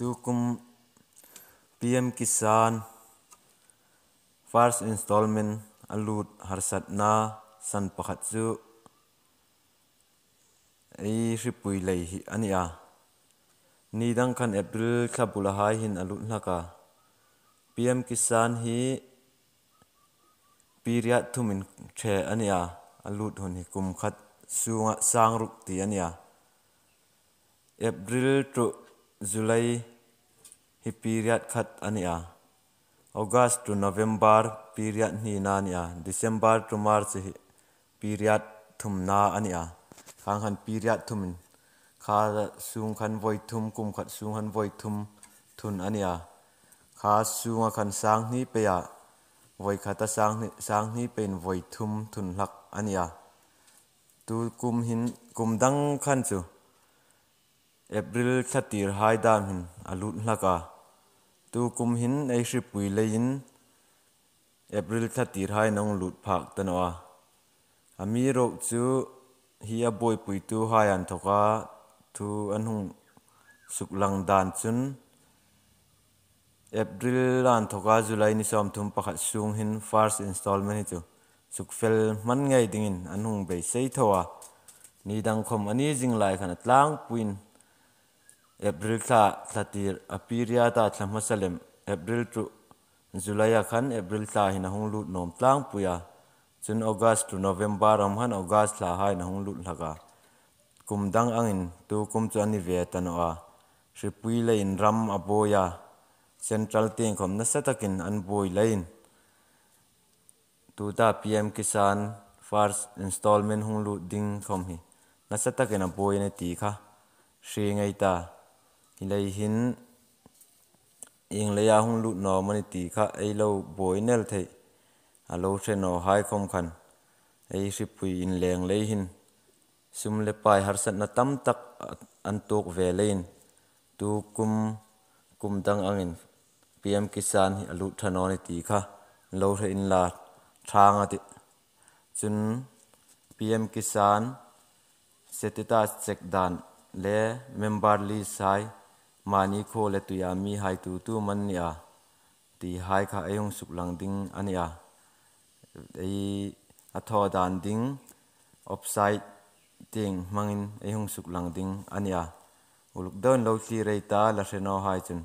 tukum PM Kisan first installment alut harsat na san pakhat chu ei ripui lei hi ania ni dang khan april khlabula hai hin alut hlaka PM Kisan hi period thumin the ania alut hun hi kum khat sunga sang ruk ti ania april to j u l ยฮิปีเรียดขัดอันนี้อ่ะ August to November ปีเรียดนี่นานี่อ่ะ d ม c e m b e r to March ปีเรียดทุ่มนาอันนี้อ่ะข้างขันปีเรียดทุ่มข้าสูงขันไยทุ่มกุมขัดสูงขันไยทุ่มทุนอันนี้อ่ะข้าสูงขันสรางนี่ไปอ่ะไวขัดตาสางนี่สรางนี่เป็นไยทุ่มทุนหลักอันนี้อ่ะตูกุมหินกุมดังขันจู April thatir hai dam hin alut laka tu kum hin ei shri pui lein April thatir hai nong lut phak tanoa ami à, ro chu hi a boy pui tu hai an thoka tu an hung suk lang dan chun April an thoka July ni som thum pakhat sung hin first installment hi chu suk fel man ngai dingin an hung be sei thowa ni dang khom ani jing lai khana lang puin April tha thatir apiria ta thlamasalem April tu July khan April tha hina hunglut nom tlang puya chun August tu November am han August tha hai na hunglut laga kumdang angin tu kum chu ani ve tanoa ripui lein ram aboya central ting khom na satakin an boi lein tu ta pm kisan first installment hunglut ding khom hi na satakin a boi ne ti kha ရှိငိုက်တာ ilayhin inglaya hung lut no mani ti kha eilo boinel thei alo à, thre no hai khom khan ei ri pui in leng leihin sum le pai har sat na tam tak an tok ve lein tu kum tăng dang angin pm kisan hi alu thano ni ti kha lo thre in la thang ati chun pm kisan setita check dan le member li sai มานิโคเลตุยามีไฮตูตูมันเนี่ยตีไฮข้าเอยงสุกหลังดิ้งอันเนี่ยไออัทอดานดิ้งออฟไซด์ดิ้งมังอินเอยงสุกหลังดิ้งอันเนี่ยอุลุกเดินโลกที่ไรตาละเชนอไฮจน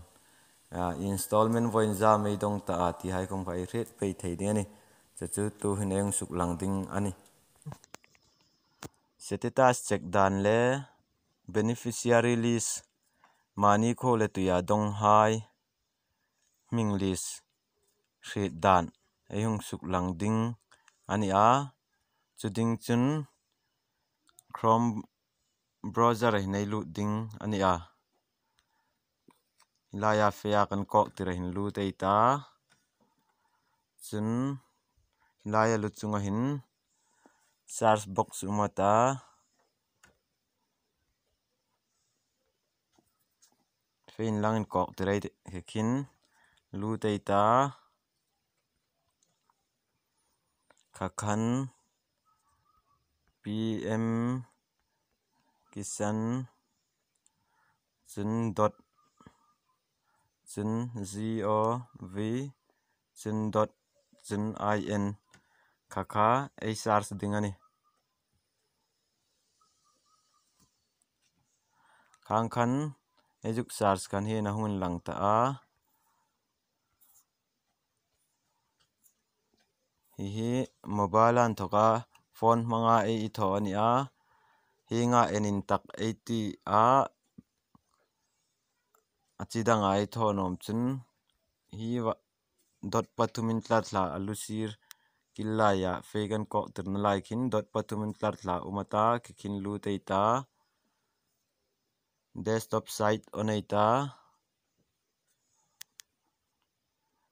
อินสตอลเมนต์วันจ้าไม่ต้องตาตีไฮคงไปเรียไปไทยเนียนี่จะจุดตัวเอยงสุกหลังดิ้งอันนี้เ é t a i าสเช็คดานเล่ e s b é n é f i c i a i r e list mani kho le tuiah dawng hai minglis hrit dan ehung suk lang ding ani a chu ding chun chrome browser hi nei lu ding ani a hilaya feya kan kok tira hin lu tei ta chun hilaya lu chunga hin search box umata fein lang in kok tirai hekin lu teita khăn pm kisan chun dot z o v chun dot chun in khakha hr dingani khang khan ezuk charge kan hian a hun lang ta a hi hi mobile an thoka phone hmanga e i thaw ani a hinga enin tak 80 a achidanga i thaw nom chun hi dot pathumin tla tla alu sir killa ya fegan ko tirna lai khin dot pathumin tla tla umata kikhin lu teita desktop site oneita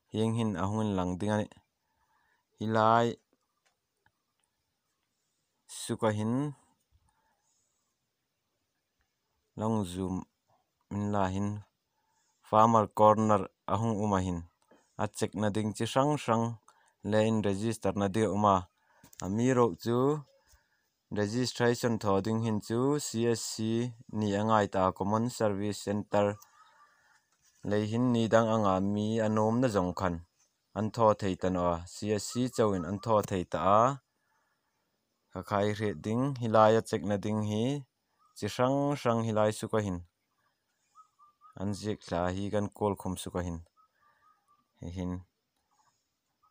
hiang hin ahungin lang dingani hilai suka hiện long zoom mình la hiện farmer corner ahung uma hiện a check na ding chi hrang hrang le register na de uma ami ro chu registration thaw ding hin chu csc ni angai ta common service center lei hin ni dang anga mi anom na zong khan an thaw thei tan a csc chawin an thaw thei ta a kha khai re ding hilaya chek na ding hi chi hrang hrang hilai su ka hin an jek la hi gan kol khum su ka hin hin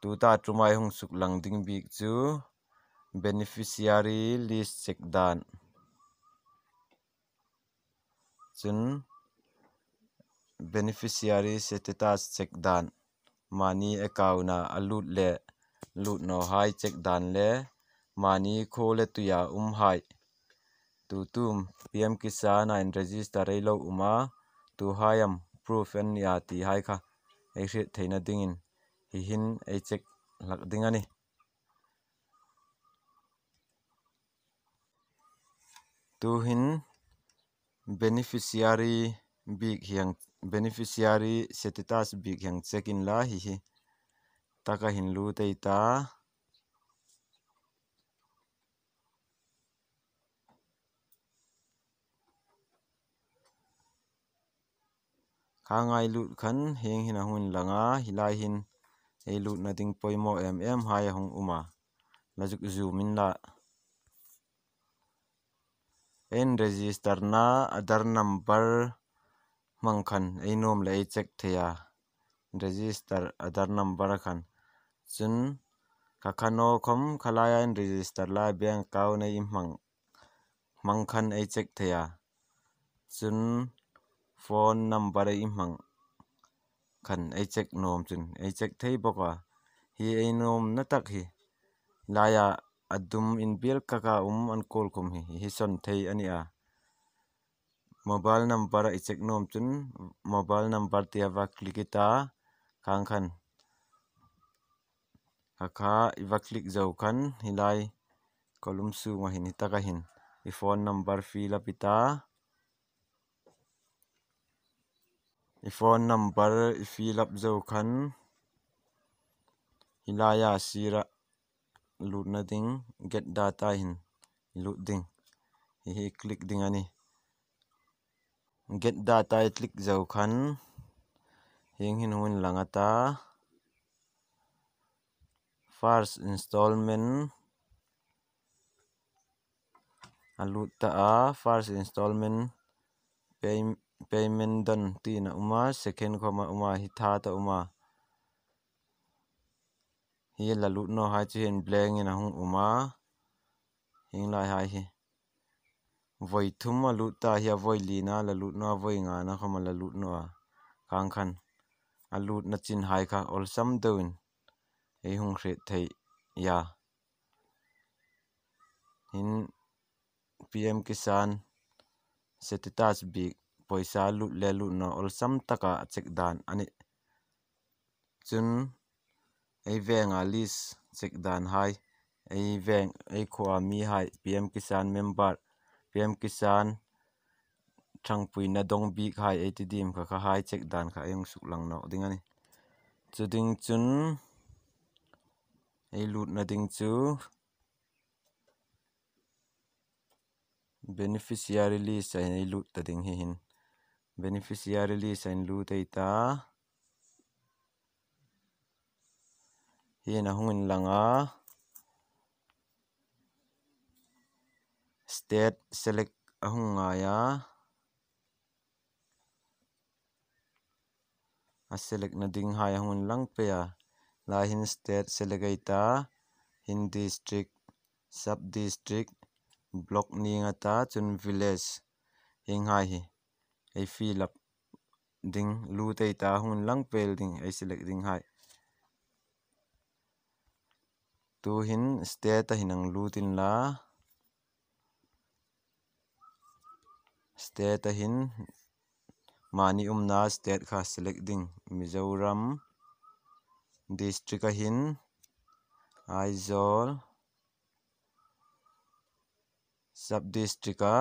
tu ta tumai hung suk lang ding bik chu beneficiary list check dan chun beneficiary status check dan mani account na alut le lut no hai check dan le mani kho le tuya um hai tu tum pm kisan and register re lo uma tu hayam proof an ya ti hai kha ai re theina dingin hi hin ai check lak dingani tuhin beneficiary bik hiang beneficiary status bik hiang check in la hi hi taka hin lu tei ta kha ngai lut khan heng hina hun langa hilai hin ei lut na ding poimo em em hai hong uma lajuk zoom in la register na adar number ei nom le ei check theia register adar number khan chun khano khom khalaia in register la bank kau nei mang mangkhan ei check theia chun phone number ei mang khan ei check nom chun ei check thei boka hi nom na tak hi laya. adum in bil kaka um an call kum hi hi son thei ani a mobile number i check nom chun mobile number ti ava click ita khang khan kaka iwa click zo kan hilai kolum su ma hin hi taka hin i phone number fill up ita i phone number i fill up zo khan hilaya sira loot na ding get data hin loot ding hehe klik ding ani get data klik zau kan hing hin hun langata first installment alut ta a first installment pay payment done tina uma second comma uma hi tha ta uma hi la lutno hai chu hian blank in a hung um a hing lai hai hi voi thum mà lut ta hi a voi lina la lut no a voi nga na khama la lut no à. a kang khan a lut na chin hai kha ol sam doin e hung khre thei ya hiện pm kisan setitas bi poisa lut le lut no ol sam cả chek dan anh chun ei venga list check dan hai ei veng ei khoa mi hai pm kisan member pm kisan thangpui na dong bi khai ei ti dim kha kha hai chek dan kha eng suk lang no ding ani chu ding chun ei lut na ding chu beneficiary list ai lut ta ding hi hin beneficiary list ai lut ei ta hian a hung in lang a state select a hung ngai a a select na ding hai a hung lang pe a lai hin state select aita hin district sub district block ni nga ta chun village hing hai hi ei fi lap ding lu te ta hung lang pel ding ei select ding hai tu hin state a hinang lutin la state a hin mani umna state kha selecting mizoram district hin aizol sub district a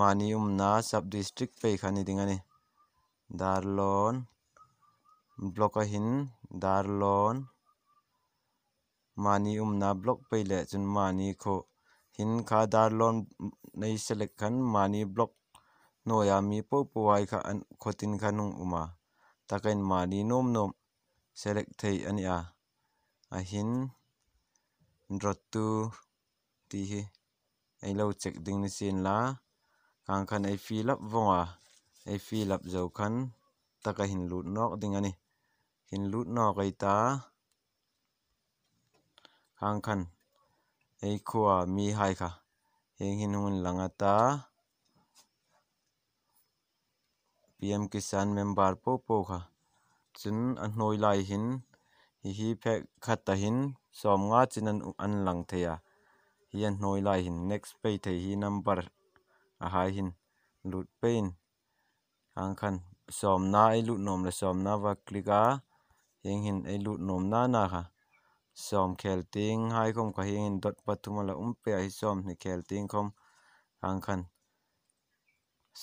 mani umna sub district pe khani dingani darlon block hin darlon มานีอุมนาบล็อกไปเลยจนมานีโคหินคาดาลอนในเสลกขันมานีบล็อกโนยามีปุ๊ปวายขันโคตินขันุงอุมาตะกันมานีนมนมเสลกเทยอันยาอหินรถตู้ที่เอเราเช็คดึงนเสียนละกางขันไอ้ฟิลับวงอ่ะไอ้ฟิลับเจ้าขันตะกันหินลุดนอกดึงอันนี้หินลุดนอกไอตา hangkhan eikhua mi hai kha heng hin hun langata pm kisan member po po kha chin an noi lai hin hi hi phe khat hin som nga chin an an lang theya hi an noi lai hin next pay the hi number a hai hin lut pain hangkhan som na ai lut nom la som na wa click a heng hin ai lut nom na na kha ซอมแคลติงใหคมก็เห็นดดปทุมละอุมเปียให้ซอมในแคลติงคมอังคัน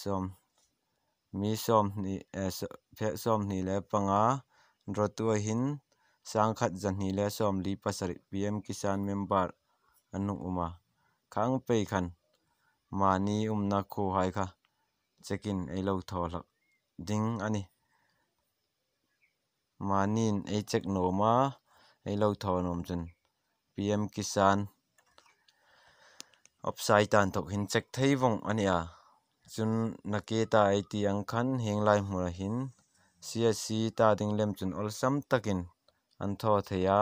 ซอมมีซอมนี่เอสเ n ะซอมนี่แลปังอารตัวหินสร้ a งขัดจันนี่แลซอมลีปสริ PM กิสานเมมเบอร์อนุอุมาค้งไปคันมานีอุมนคูคะจะกินไอ้ลทอลดิงอันนี้มานีนไอ้จกโ ei lo thon om chen pm kisan upside tan tok hin check thei vong ania chun naketa it ang khan henglai hmura hin csc ta ding lem chun ol sam takin an tho theya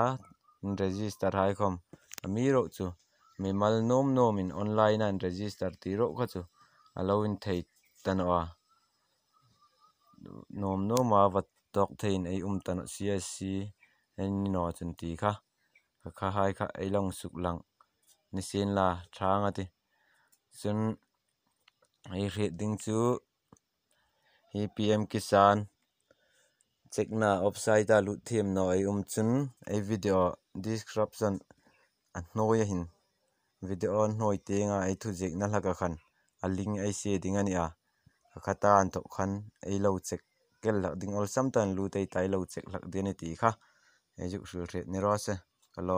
in register hai khom ami ro chu mal nom nom in online an register ti ro kha chu alo in nom nom ma wat tok thein ei um tan csc nên nó chân tì kha kha kha hai kha ấy lòng sụp lặng nên xin là trang ati xin ấy hiện đình chú hi PM Kisan check na offside ta à lut thêm no ai um chun ai video description an noi hin video an nói te nga ai thu jek na laka khan a link ai se ding ani a khata an to khan ai lâu chắc, kel la ding ol sam tan lu te tai lo check lak de ni ti kha ཡིག ཤུ རེ ནི རོ སེ ལོ